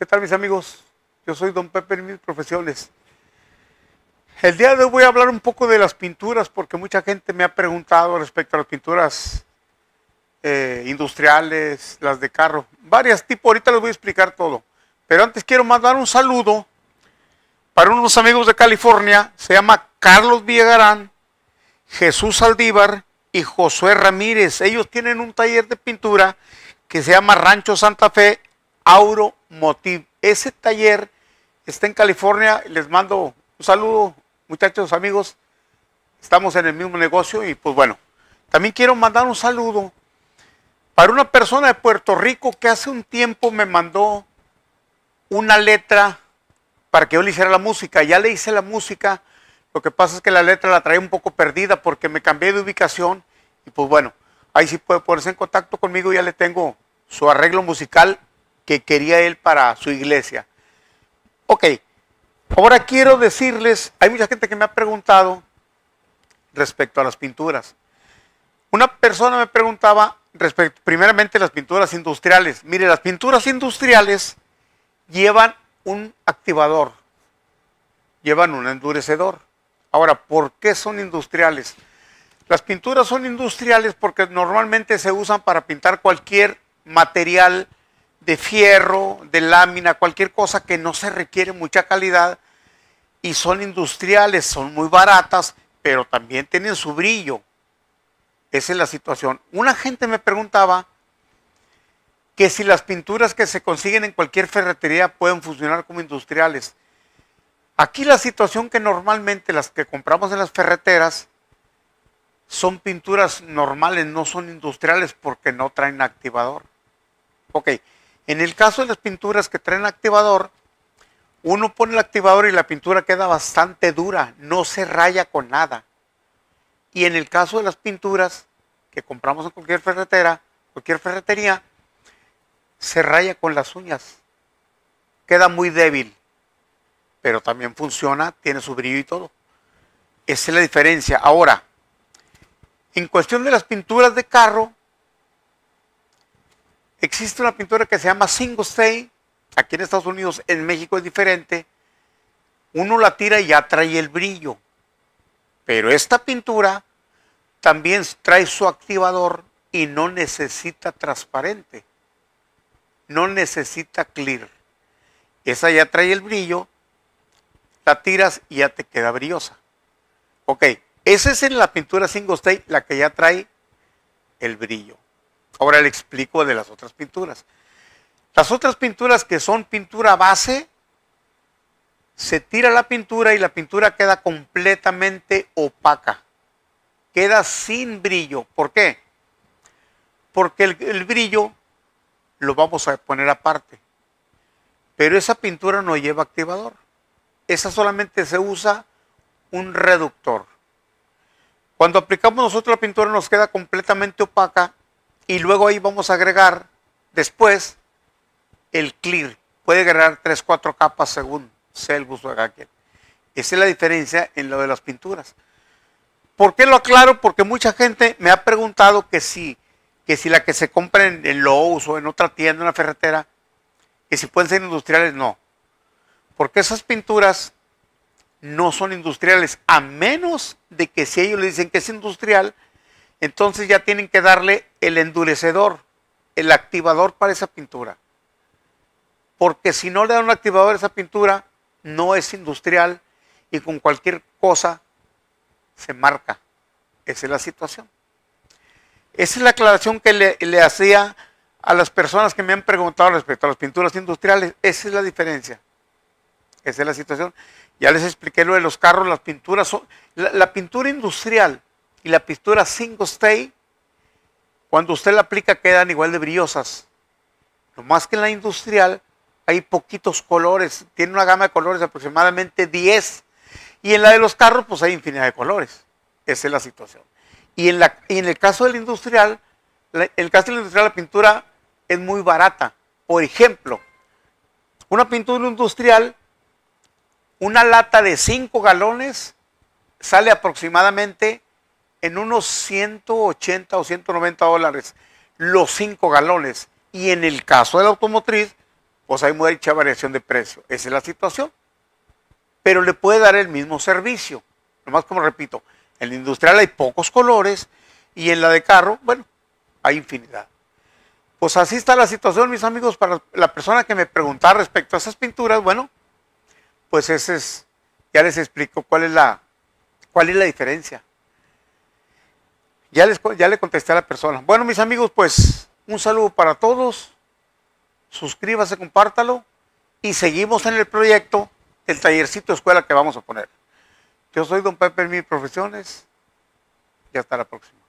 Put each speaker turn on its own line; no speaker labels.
¿Qué tal mis amigos? Yo soy Don Pepe en mis profesiones. El día de hoy voy a hablar un poco de las pinturas porque mucha gente me ha preguntado respecto a las pinturas eh, industriales, las de carro, varias tipos. Ahorita les voy a explicar todo. Pero antes quiero mandar un saludo para unos amigos de California. Se llama Carlos villegarán Jesús Saldívar y Josué Ramírez. Ellos tienen un taller de pintura que se llama Rancho Santa Fe Auro Ese taller está en California. Les mando un saludo, muchachos, amigos. Estamos en el mismo negocio y pues bueno, también quiero mandar un saludo para una persona de Puerto Rico que hace un tiempo me mandó una letra para que yo le hiciera la música. Ya le hice la música. Lo que pasa es que la letra la trae un poco perdida porque me cambié de ubicación. Y pues bueno, ahí sí puede ponerse en contacto conmigo. Ya le tengo su arreglo musical que quería él para su iglesia. Ok, ahora quiero decirles, hay mucha gente que me ha preguntado respecto a las pinturas. Una persona me preguntaba respecto, primeramente, las pinturas industriales. Mire, las pinturas industriales llevan un activador, llevan un endurecedor. Ahora, ¿por qué son industriales? Las pinturas son industriales porque normalmente se usan para pintar cualquier material de fierro, de lámina, cualquier cosa que no se requiere mucha calidad y son industriales, son muy baratas, pero también tienen su brillo. Esa es la situación. Una gente me preguntaba que si las pinturas que se consiguen en cualquier ferretería pueden funcionar como industriales. Aquí la situación que normalmente las que compramos en las ferreteras son pinturas normales, no son industriales porque no traen activador. Ok, en el caso de las pinturas que traen activador, uno pone el activador y la pintura queda bastante dura, no se raya con nada. Y en el caso de las pinturas que compramos en cualquier ferretera, cualquier ferretería, se raya con las uñas. Queda muy débil, pero también funciona, tiene su brillo y todo. Esa es la diferencia. Ahora, en cuestión de las pinturas de carro, Existe una pintura que se llama single stay. aquí en Estados Unidos, en México es diferente. Uno la tira y ya trae el brillo. Pero esta pintura también trae su activador y no necesita transparente. No necesita clear. Esa ya trae el brillo, la tiras y ya te queda brillosa. Ok, esa es en la pintura Single stay la que ya trae el brillo. Ahora le explico de las otras pinturas. Las otras pinturas que son pintura base, se tira la pintura y la pintura queda completamente opaca. Queda sin brillo. ¿Por qué? Porque el, brillo lo vamos a poner aparte. Pero esa pintura no lleva activador. Esa solamente se usa un reductor. Cuando aplicamos nosotros la pintura nos queda completamente opaca y luego ahí vamos a agregar después el clear. Puede agregar 3, cuatro capas según sea el gusto de Esa es la diferencia en lo de las pinturas. ¿Por qué lo aclaro? Porque mucha gente me ha preguntado que si, que si la que se compra en, en Lowe's o en otra tienda, en una ferretera, que si pueden ser industriales, no. Porque esas pinturas no son industriales, a menos de que si ellos le dicen que es industrial, entonces ya tienen que darle el endurecedor, el activador para esa pintura. Porque si no le dan un activador a esa pintura, no es industrial y con cualquier cosa se marca. Esa es la situación. Esa es la aclaración que le, hacía a las personas que me han preguntado respecto a las pinturas industriales. Esa es la diferencia. Esa es la situación. Ya les expliqué lo de los carros, las pinturas. Son, la pintura industrial y la pintura single stay, cuando usted la aplica quedan igual de brillosas. Lo más que en la industrial hay poquitos colores, tiene una gama de colores aproximadamente 10. Y en la de los carros, pues hay infinidad de colores. Esa es la situación. Y en, la, en el caso del industrial, la, en el caso del industrial la pintura es muy barata. Por ejemplo, una pintura industrial, una lata de 5 galones sale aproximadamente en unos 180 o 190 dólares los 5 galones. Y en el caso de la automotriz, pues hay mucha variación de precio. Esa es la situación. Pero le puede dar el mismo servicio. Nomás como repito, en la industrial hay pocos colores y en la de carro, bueno, hay infinidad. Pues así está la situación, mis amigos. Para la persona que me preguntaba respecto a esas pinturas, bueno, pues ese es, ya les explico cuál es la, cuál es la diferencia. Ya, le contesté a la persona. Bueno, mis amigos, pues un saludo para todos. Suscríbase, compártalo. Y seguimos en el proyecto del tallercito escuela que vamos a poner. Yo soy don Pepe, mis profesiones. Y hasta la próxima.